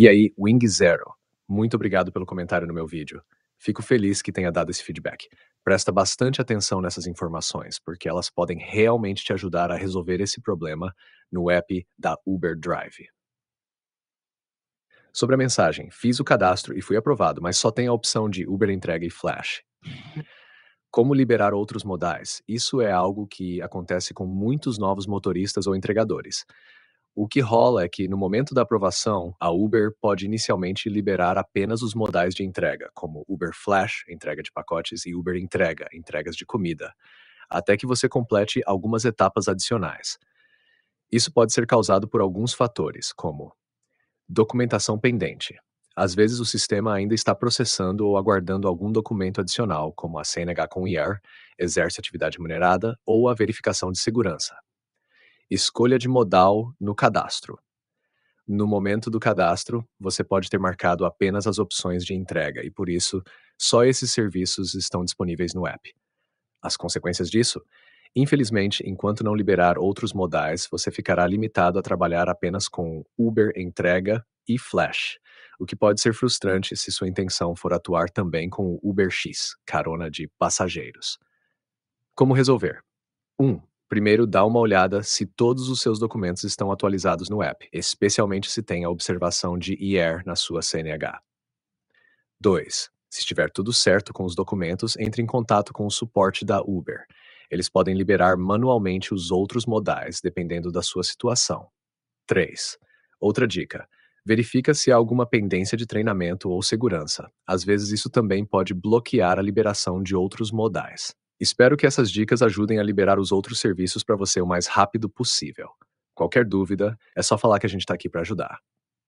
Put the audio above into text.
E aí, Wing Zero, muito obrigado pelo comentário no meu vídeo. Fico feliz que tenha dado esse feedback. Presta bastante atenção nessas informações, porque elas podem realmente te ajudar a resolver esse problema no app da Uber Drive. Sobre a mensagem, fiz o cadastro e fui aprovado, mas só tem a opção de Uber entrega e Flash. Como liberar outros modais? Isso é algo que acontece com muitos novos motoristas ou entregadores. O que rola é que, no momento da aprovação, a Uber pode inicialmente liberar apenas os modais de entrega, como Uber Flash, entrega de pacotes, e Uber Entrega, entregas de comida, até que você complete algumas etapas adicionais. Isso pode ser causado por alguns fatores, como documentação pendente. Às vezes o sistema ainda está processando ou aguardando algum documento adicional, como a CNH com IR, exerce atividade remunerada ou a verificação de segurança escolha de modal no cadastro. No momento do cadastro, você pode ter marcado apenas as opções de entrega e, por isso, só esses serviços estão disponíveis no app. As consequências disso? Infelizmente, enquanto não liberar outros modais, você ficará limitado a trabalhar apenas com Uber Entrega e Flash, o que pode ser frustrante se sua intenção for atuar também com o UberX, carona de passageiros. Como resolver? 1. Um, Primeiro, dá uma olhada se todos os seus documentos estão atualizados no app, especialmente se tem a observação de IR na sua CNH. 2. Se estiver tudo certo com os documentos, entre em contato com o suporte da Uber. Eles podem liberar manualmente os outros modais, dependendo da sua situação. 3. Outra dica: verifica se há alguma pendência de treinamento ou segurança. Às vezes, isso também pode bloquear a liberação de outros modais. Espero que essas dicas ajudem a liberar os outros serviços para você o mais rápido possível. Qualquer dúvida, é só falar que a gente está aqui para ajudar.